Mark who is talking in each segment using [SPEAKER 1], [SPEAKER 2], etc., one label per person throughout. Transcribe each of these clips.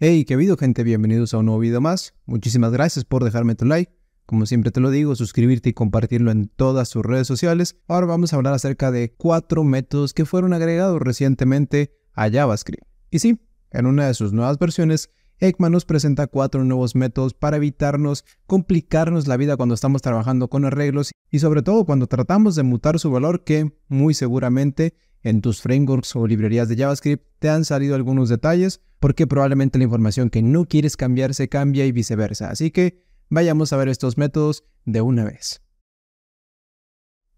[SPEAKER 1] Hey, qué video gente, bienvenidos a un nuevo video más. Muchísimas gracias por dejarme tu like. Como siempre te lo digo, suscribirte y compartirlo en todas sus redes sociales. Ahora vamos a hablar acerca de cuatro métodos que fueron agregados recientemente a JavaScript. Y sí, en una de sus nuevas versiones, ECMA nos presenta cuatro nuevos métodos para evitarnos complicarnos la vida cuando estamos trabajando con arreglos y sobre todo cuando tratamos de mutar su valor que muy seguramente en tus frameworks o librerías de JavaScript te han salido algunos detalles porque probablemente la información que no quieres cambiar se cambia y viceversa. Así que vayamos a ver estos métodos de una vez.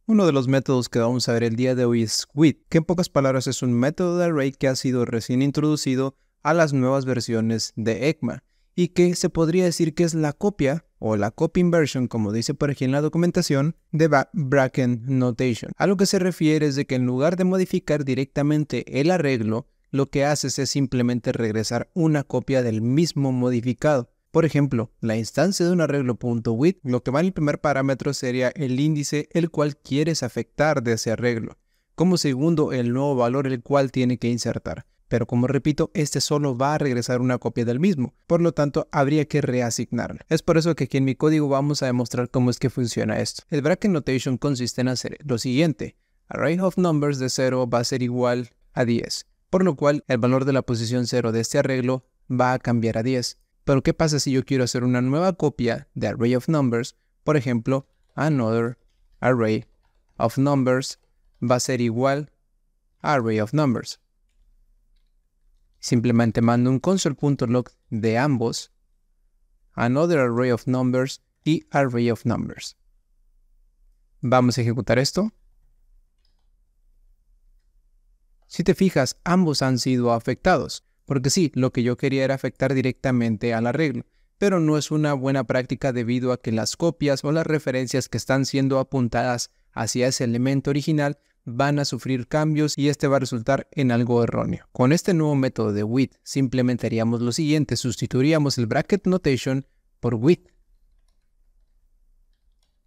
[SPEAKER 1] Uno de los métodos que vamos a ver el día de hoy es with, que en pocas palabras es un método de array que ha sido recién introducido a las nuevas versiones de ECMA y que se podría decir que es la copia o la copy inversion, como dice por aquí en la documentación, de bracket notation. A lo que se refiere es de que en lugar de modificar directamente el arreglo, lo que haces es simplemente regresar una copia del mismo modificado. Por ejemplo, la instancia de un arreglo lo que va en el primer parámetro sería el índice el cual quieres afectar de ese arreglo. Como segundo, el nuevo valor el cual tiene que insertar pero como repito, este solo va a regresar una copia del mismo, por lo tanto habría que reasignarla. Es por eso que aquí en mi código vamos a demostrar cómo es que funciona esto. El bracket notation consiste en hacer lo siguiente, array of numbers de 0 va a ser igual a 10, por lo cual el valor de la posición 0 de este arreglo va a cambiar a 10. Pero ¿qué pasa si yo quiero hacer una nueva copia de array of numbers? Por ejemplo, another array of numbers va a ser igual a array of numbers. Simplemente mando un console.log de ambos, another array of numbers y array of numbers. Vamos a ejecutar esto. Si te fijas, ambos han sido afectados, porque sí, lo que yo quería era afectar directamente al arreglo, pero no es una buena práctica debido a que las copias o las referencias que están siendo apuntadas hacia ese elemento original van a sufrir cambios y este va a resultar en algo erróneo. Con este nuevo método de with, simplemente haríamos lo siguiente, sustituiríamos el bracket notation por with.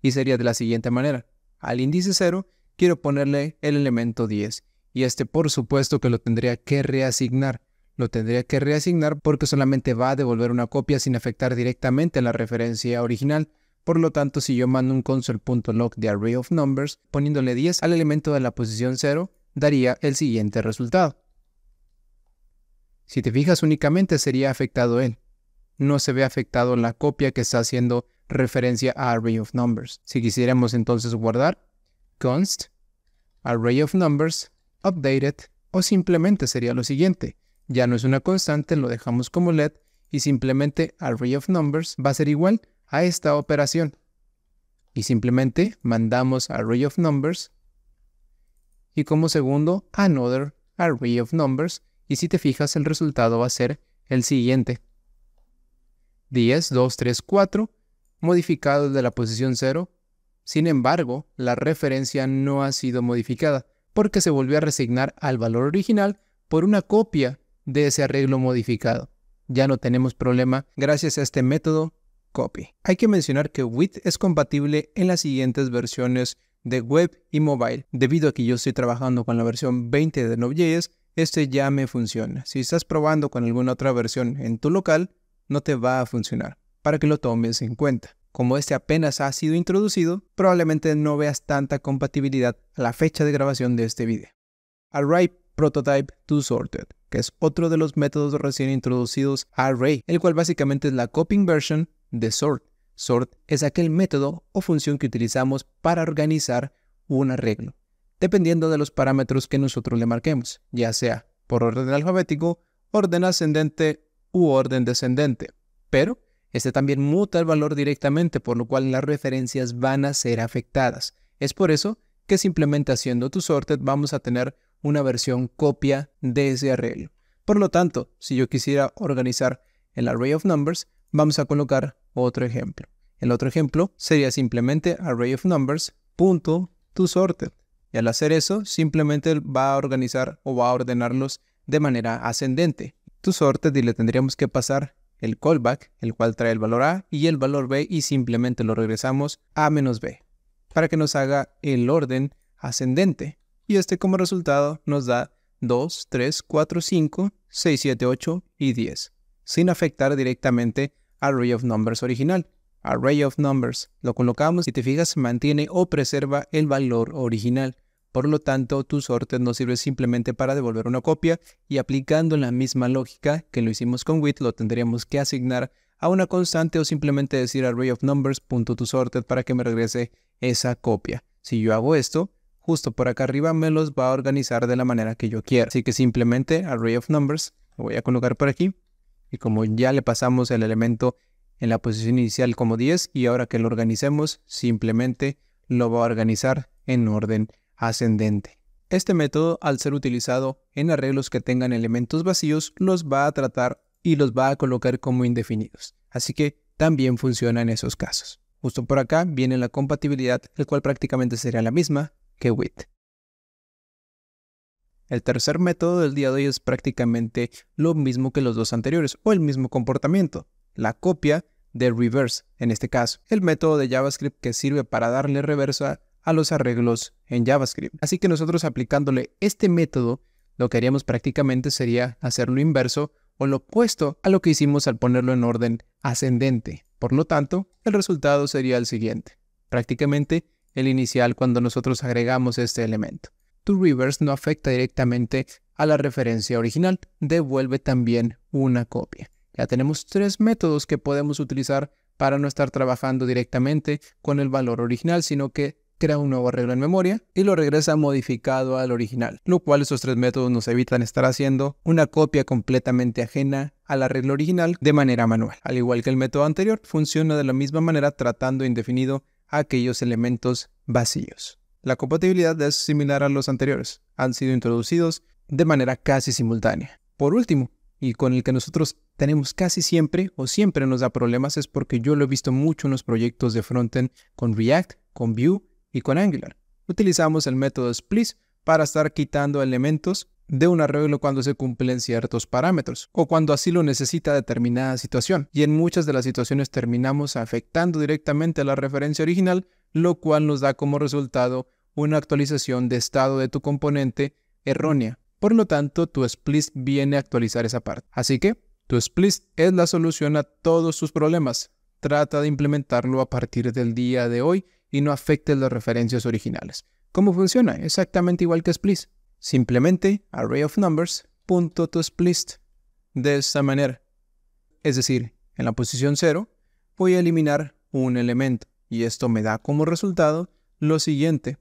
[SPEAKER 1] Y sería de la siguiente manera. Al índice 0 quiero ponerle el elemento 10 y este por supuesto que lo tendría que reasignar. Lo tendría que reasignar porque solamente va a devolver una copia sin afectar directamente a la referencia original. Por lo tanto, si yo mando un console.log de array of numbers poniéndole 10 al elemento de la posición 0, daría el siguiente resultado. Si te fijas únicamente sería afectado él. No se ve afectado la copia que está haciendo referencia a array of numbers. Si quisiéramos entonces guardar, const array of numbers updated o simplemente sería lo siguiente. Ya no es una constante, lo dejamos como led y simplemente array of numbers va a ser igual a esta operación. Y simplemente mandamos array of numbers y como segundo another array of numbers y si te fijas el resultado va a ser el siguiente. 10, 2, 3, 4 modificado de la posición 0. Sin embargo, la referencia no ha sido modificada porque se volvió a resignar al valor original por una copia de ese arreglo modificado. Ya no tenemos problema gracias a este método Copy. Hay que mencionar que WIT es compatible en las siguientes versiones de web y mobile. Debido a que yo estoy trabajando con la versión 20 de Node.js, este ya me funciona. Si estás probando con alguna otra versión en tu local, no te va a funcionar, para que lo tomes en cuenta. Como este apenas ha sido introducido, probablemente no veas tanta compatibilidad a la fecha de grabación de este video. Array Prototype to Sorted, que es otro de los métodos recién introducidos a Array, el cual básicamente es la copying version de sort. Sort es aquel método o función que utilizamos para organizar un arreglo, dependiendo de los parámetros que nosotros le marquemos, ya sea por orden alfabético, orden ascendente u orden descendente. Pero este también muta el valor directamente, por lo cual las referencias van a ser afectadas. Es por eso que simplemente haciendo tu sorted vamos a tener una versión copia de ese arreglo. Por lo tanto, si yo quisiera organizar el array of numbers, vamos a colocar otro ejemplo. El otro ejemplo sería simplemente array of numbers punto Y al hacer eso, simplemente va a organizar o va a ordenarlos de manera ascendente. toSorted y le tendríamos que pasar el callback, el cual trae el valor A y el valor B y simplemente lo regresamos a menos B para que nos haga el orden ascendente. Y este como resultado nos da 2, 3, 4, 5, 6, 7, 8 y 10, sin afectar directamente Array of Numbers original. Array of Numbers. Lo colocamos y te fijas mantiene o preserva el valor original. Por lo tanto, tu sorted no sirve simplemente para devolver una copia y aplicando la misma lógica que lo hicimos con with, lo tendríamos que asignar a una constante o simplemente decir array of sorted para que me regrese esa copia. Si yo hago esto, justo por acá arriba me los va a organizar de la manera que yo quiera. Así que simplemente array of numbers lo voy a colocar por aquí y como ya le pasamos el elemento en la posición inicial como 10 y ahora que lo organicemos, simplemente lo va a organizar en orden ascendente. Este método, al ser utilizado en arreglos que tengan elementos vacíos, los va a tratar y los va a colocar como indefinidos. Así que también funciona en esos casos. Justo por acá viene la compatibilidad, el cual prácticamente sería la misma que with. El tercer método del día de hoy es prácticamente lo mismo que los dos anteriores o el mismo comportamiento, la copia de reverse, en este caso, el método de JavaScript que sirve para darle reversa a los arreglos en JavaScript. Así que nosotros aplicándole este método, lo que haríamos prácticamente sería hacer lo inverso o lo opuesto a lo que hicimos al ponerlo en orden ascendente. Por lo tanto, el resultado sería el siguiente, prácticamente el inicial cuando nosotros agregamos este elemento to reverse no afecta directamente a la referencia original, devuelve también una copia. Ya tenemos tres métodos que podemos utilizar para no estar trabajando directamente con el valor original, sino que crea un nuevo arreglo en memoria y lo regresa modificado al original, lo cual esos tres métodos nos evitan estar haciendo una copia completamente ajena al arreglo original de manera manual. Al igual que el método anterior, funciona de la misma manera tratando indefinido aquellos elementos vacíos. La compatibilidad es similar a los anteriores, han sido introducidos de manera casi simultánea. Por último, y con el que nosotros tenemos casi siempre o siempre nos da problemas es porque yo lo he visto mucho en los proyectos de frontend con React, con Vue y con Angular. Utilizamos el método split para estar quitando elementos de un arreglo cuando se cumplen ciertos parámetros o cuando así lo necesita determinada situación. Y en muchas de las situaciones terminamos afectando directamente a la referencia original lo cual nos da como resultado una actualización de estado de tu componente errónea. Por lo tanto, tu Splice viene a actualizar esa parte. Así que tu split es la solución a todos tus problemas. Trata de implementarlo a partir del día de hoy y no afectes las referencias originales. ¿Cómo funciona? Exactamente igual que split. Simplemente array of numbers split de esa manera. Es decir, en la posición 0 voy a eliminar un elemento y esto me da como resultado lo siguiente.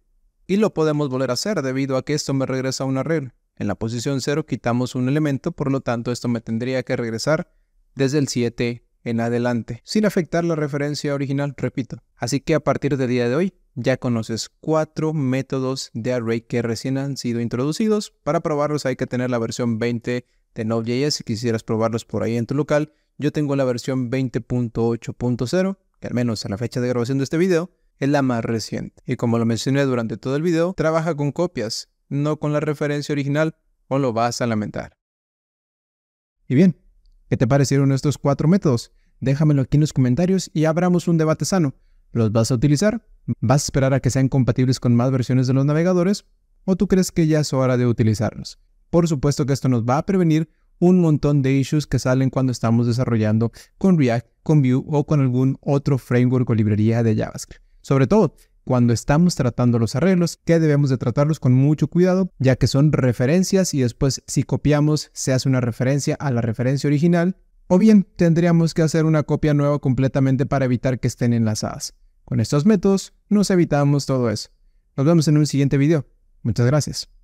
[SPEAKER 1] Y lo podemos volver a hacer debido a que esto me regresa a una regla. En la posición 0 quitamos un elemento, por lo tanto esto me tendría que regresar desde el 7 en adelante, sin afectar la referencia original, repito. Así que a partir del día de hoy ya conoces cuatro métodos de array que recién han sido introducidos. Para probarlos hay que tener la versión 20 de Node.js si quisieras probarlos por ahí en tu local. Yo tengo la versión 20.8.0 que al menos a la fecha de grabación de este video, es la más reciente. Y como lo mencioné durante todo el video, trabaja con copias, no con la referencia original o lo vas a lamentar. Y bien, ¿qué te parecieron estos cuatro métodos? Déjamelo aquí en los comentarios y abramos un debate sano. ¿Los vas a utilizar? ¿Vas a esperar a que sean compatibles con más versiones de los navegadores? ¿O tú crees que ya es hora de utilizarlos? Por supuesto que esto nos va a prevenir un montón de issues que salen cuando estamos desarrollando con React, con Vue o con algún otro framework o librería de JavaScript. Sobre todo, cuando estamos tratando los arreglos, que debemos de tratarlos con mucho cuidado, ya que son referencias y después si copiamos se hace una referencia a la referencia original, o bien tendríamos que hacer una copia nueva completamente para evitar que estén enlazadas. Con estos métodos nos evitamos todo eso. Nos vemos en un siguiente video. Muchas gracias.